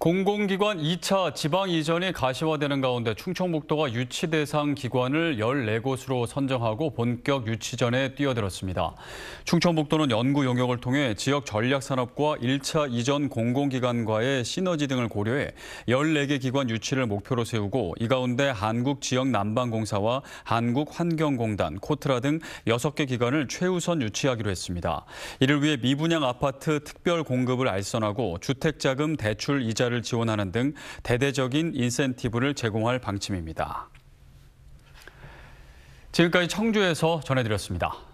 공공기관 2차 지방이전이 가시화되는 가운데 충청북도가 유치 대상 기관을 14곳으로 선정하고 본격 유치전에 뛰어들었습니다. 충청북도는 연구 용역을 통해 지역 전략산업과 1차 이전 공공기관과의 시너지 등을 고려해 14개 기관 유치를 목표로 세우고 이 가운데 한국지역난방공사와 한국환경공단, 코트라 등 6개 기관을 최우선 유치하기로 했습니다. 이를 위해 미분양 아파트 특별 공급을 알선하고 주택자금 대출 이자 투자를 지원하는 등 대대적인 인센티브를 제공할 방침입니다. 지금까지 청주에서 전해드렸습니다.